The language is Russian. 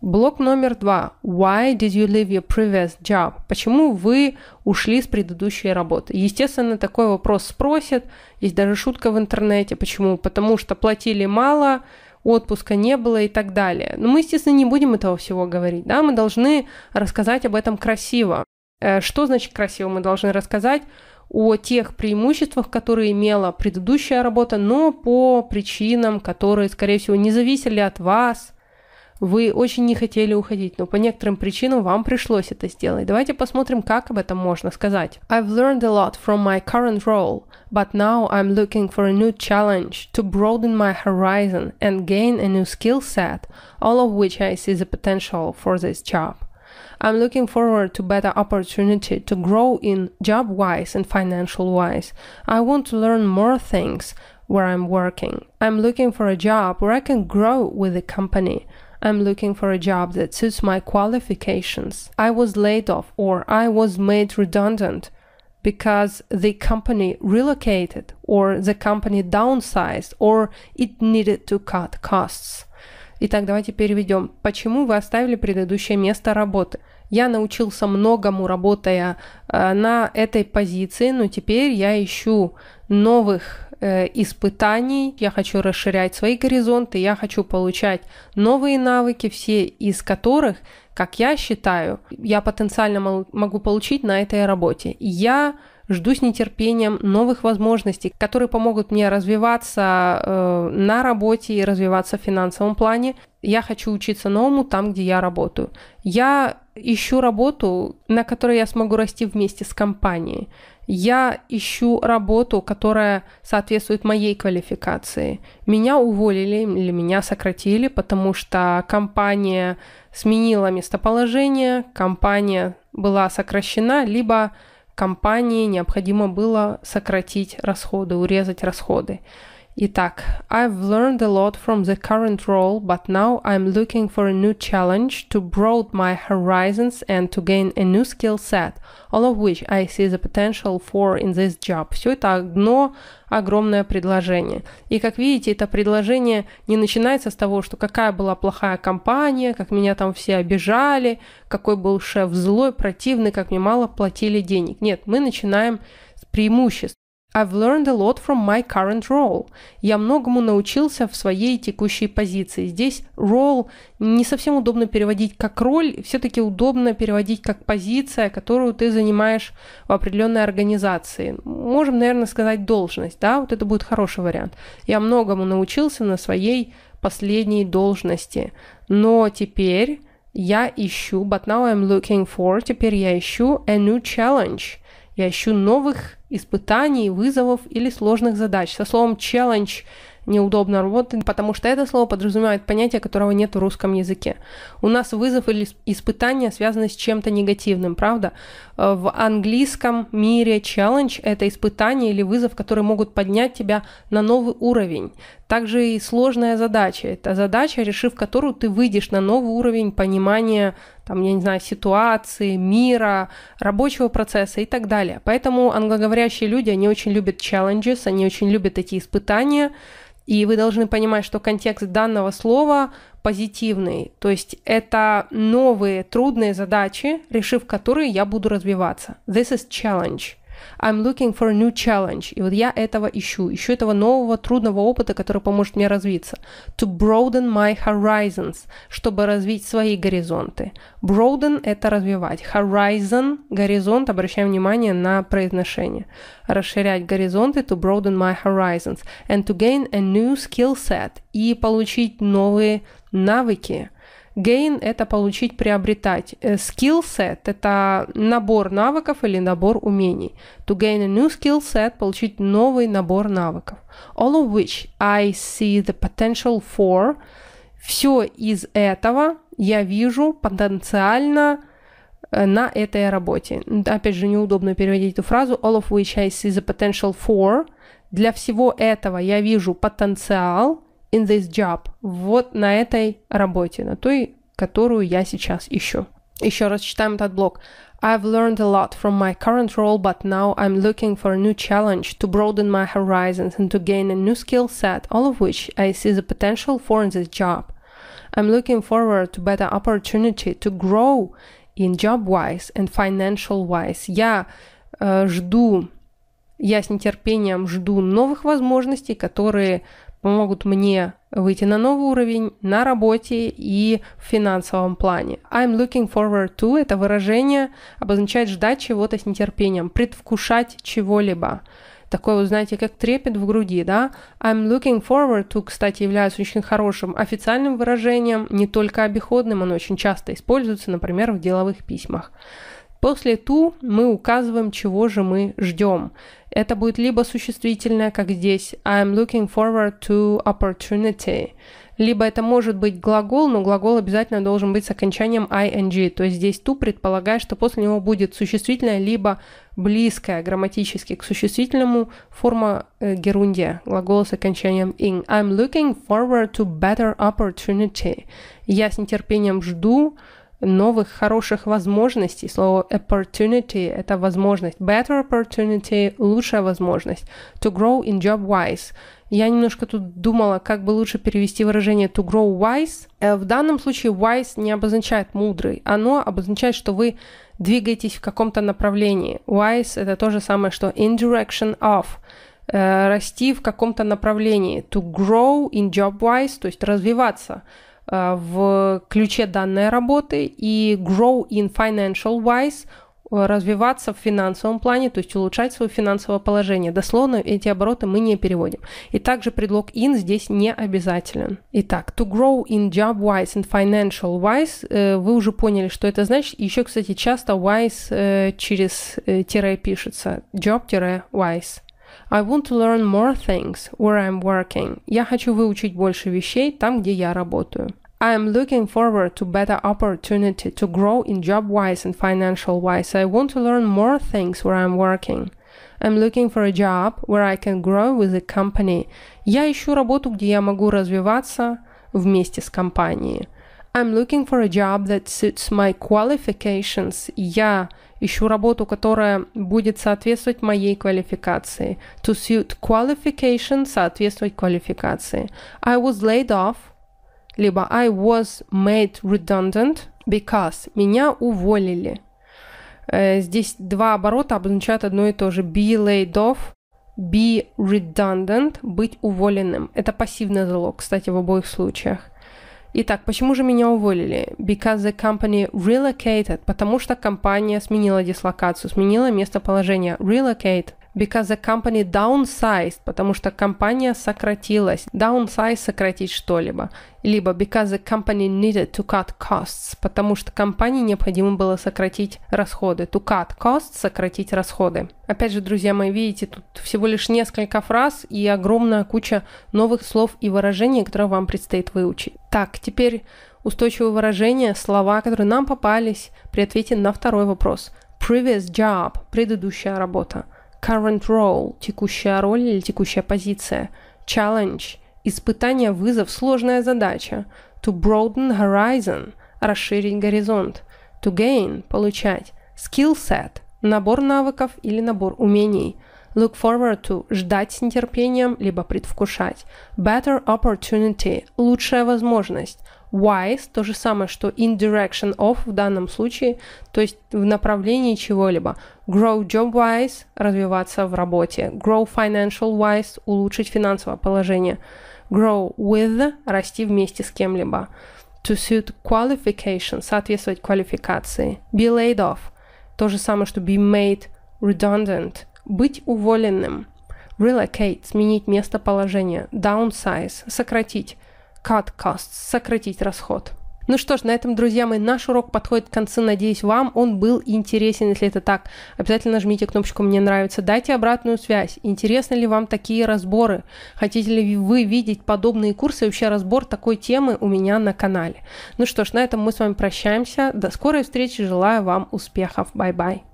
Блок номер два. Why did you leave your previous job? Почему вы ушли с предыдущей работы? Естественно, такой вопрос спросят. Есть даже шутка в интернете. Почему? Потому что платили мало, отпуска не было и так далее. Но мы, естественно, не будем этого всего говорить. Да? Мы должны рассказать об этом красиво. Э, что значит красиво? Мы должны рассказать о тех преимуществах, которые имела предыдущая работа, но по причинам, которые, скорее всего, не зависели от вас – вы очень не хотели уходить, но по некоторым причинам вам пришлось это сделать. Давайте посмотрим, как об этом можно сказать. I've learned a lot from my current role, but now I'm looking for a new challenge to broaden my horizon and gain a new skill set, all of which I see the potential for this job. I'm looking forward to better opportunity to grow in job-wise and financial-wise. I want to learn more things where I'm working. I'm looking for a job where I can grow with the company. I'm looking for a job that suits my qualifications. I was laid off or I was made redundant because the company relocated or the company downsized or it needed to cut costs. Итак, давайте переведем. Почему вы оставили предыдущее место работы? Я научился многому, работая э, на этой позиции, но теперь я ищу новых э, испытаний, я хочу расширять свои горизонты, я хочу получать новые навыки, все из которых, как я считаю, я потенциально могу получить на этой работе. Я жду с нетерпением новых возможностей, которые помогут мне развиваться э, на работе и развиваться в финансовом плане. Я хочу учиться новому там, где я работаю. Я ищу работу, на которой я смогу расти вместе с компанией. Я ищу работу, которая соответствует моей квалификации. Меня уволили или меня сократили, потому что компания сменила местоположение, компания была сокращена, либо компании необходимо было сократить расходы, урезать расходы. Итак, I've learned a lot from the current role, but now I'm looking for a new challenge to broaden my horizons and to gain a new skill set, all of which I see the potential for in this job. Все это одно огромное предложение. И как видите, это предложение не начинается с того, что какая была плохая компания, как меня там все обижали, какой был шеф злой, противный, как мне мало платили денег. Нет, мы начинаем с преимуществ. I've learned a lot from my current role. Я многому научился в своей текущей позиции. Здесь role не совсем удобно переводить как роль, все-таки удобно переводить как позиция, которую ты занимаешь в определенной организации. Можем, наверное, сказать должность, да, вот это будет хороший вариант. Я многому научился на своей последней должности, но теперь я ищу, but now I'm looking for, теперь я ищу a new challenge. Я ищу новых испытаний, вызовов или сложных задач. Со словом «челлендж» неудобно работать, потому что это слово подразумевает понятие, которого нет в русском языке. У нас вызов или испытание связано с чем-то негативным, правда? Э, в английском мире challenge – это испытание или вызов, которые могут поднять тебя на новый уровень. Также и сложная задача – это задача, решив которую ты выйдешь на новый уровень понимания там, я не знаю, ситуации, мира, рабочего процесса и так далее. Поэтому англоговорящие люди, они очень любят challenges, они очень любят эти испытания, и вы должны понимать, что контекст данного слова позитивный, то есть это новые трудные задачи, решив которые я буду развиваться. This is challenge. I'm looking for a new challenge. И вот я этого ищу. Ищу этого нового трудного опыта, который поможет мне развиться. To broaden my horizons. Чтобы развить свои горизонты. Broaden – это развивать. Horizon – горизонт. Обращаем внимание на произношение. Расширять горизонты. To broaden my horizons. And to gain a new skill set. И получить новые навыки – Gain – это получить, приобретать. Э, skill set – это набор навыков или набор умений. To gain a new skill set – получить новый набор навыков. All of which I see the potential for. Все из этого я вижу потенциально э, на этой работе. Опять же, неудобно переводить эту фразу. All of which I see the potential for. Для всего этого я вижу потенциал – in this job, вот на этой работе, на той, которую я сейчас ищу. Еще раз читаем этот блок. I've learned a lot from my current role, but now I'm looking for a new challenge to broaden my horizons and to gain a new skill set, all of which I see the potential for in this job. I'm looking forward to better opportunity to grow in job-wise and financial-wise. Я э, жду, я с нетерпением жду новых возможностей, которые помогут мне выйти на новый уровень на работе и в финансовом плане. I'm looking forward to – это выражение обозначает ждать чего-то с нетерпением, предвкушать чего-либо. Такое, вот, знаете, как трепет в груди, да? I'm looking forward to, кстати, является очень хорошим официальным выражением, не только обиходным, оно очень часто используется, например, в деловых письмах. После «ту» мы указываем, чего же мы ждем. Это будет либо существительное, как здесь «I'm looking forward to opportunity», либо это может быть глагол, но глагол обязательно должен быть с окончанием ing, то есть здесь «ту» предполагает, что после него будет существительное, либо близкая грамматически к существительному форма э, герундия, глагола с окончанием «in». «I'm looking forward to better opportunity». «Я с нетерпением жду», новых хороших возможностей. Слово opportunity – это возможность. Better opportunity – лучшая возможность. To grow in job wise. Я немножко тут думала, как бы лучше перевести выражение to grow wise. Э, в данном случае wise не обозначает мудрый. Оно обозначает, что вы двигаетесь в каком-то направлении. Wise – это то же самое, что in direction of э, расти в каком-то направлении. To grow in job wise, то есть развиваться – Э, в ключе данной работы и grow in financial wise э, развиваться в финансовом плане, то есть улучшать свое финансовое положение. Дословно эти обороты мы не переводим. И также предлог in здесь не обязателен. Итак, to grow in job wise and financial wise, э, вы уже поняли, что это значит. Еще, кстати, часто wise через тире пишется. Job-wise. тире I want to learn more things where I'm working. Я хочу выучить больше вещей там, где я работаю. I am looking forward to better opportunity to grow in job-wise and financial-wise. I want to learn more things where I'm working. I'm looking for a job where I can grow with the company. Я ищу работу, где я могу развиваться вместе с компанией. I'm looking for a job that suits my qualifications. Я ищу работу, которая будет соответствовать моей квалификации. To suit qualifications, соответствовать квалификации. I was laid off либо I was made redundant because меня уволили. Э, здесь два оборота обозначают одно и то же. Be laid off, be redundant, быть уволенным. Это пассивный залог, кстати, в обоих случаях. Итак, почему же меня уволили? Because the company relocated, потому что компания сменила дислокацию, сменила местоположение. Relocate because the company downsized, потому что компания сократилась. Downsize – сократить что-либо. Либо because the company needed to cut costs, потому что компании необходимо было сократить расходы. To cut costs – сократить расходы. Опять же, друзья мои, видите, тут всего лишь несколько фраз и огромная куча новых слов и выражений, которые вам предстоит выучить. Так, теперь устойчивые выражения, слова, которые нам попались при ответе на второй вопрос. Previous job – предыдущая работа – current role – текущая роль или текущая позиция, challenge – испытание, вызов, сложная задача, to broaden horizon – расширить горизонт, to gain – получать, skill set – набор навыков или набор умений – look forward to – ждать с нетерпением, либо предвкушать. Better opportunity – лучшая возможность. Wise – то же самое, что in direction of в данном случае, то есть в направлении чего-либо. Grow job-wise – развиваться в работе. Grow financial-wise – улучшить финансовое положение. Grow with – расти вместе с кем-либо. To suit qualification – соответствовать квалификации. Be laid off – то же самое, что be made redundant – быть уволенным. Relocate – сменить местоположение. Downsize – сократить. Cut costs – сократить расход. Ну что ж, на этом, друзья мои, наш урок подходит к концу. Надеюсь, вам он был интересен. Если это так, обязательно жмите кнопочку «Мне нравится». Дайте обратную связь. Интересны ли вам такие разборы? Хотите ли вы видеть подобные курсы? Вообще разбор такой темы у меня на канале. Ну что ж, на этом мы с вами прощаемся. До скорой встречи. Желаю вам успехов. Бай-бай.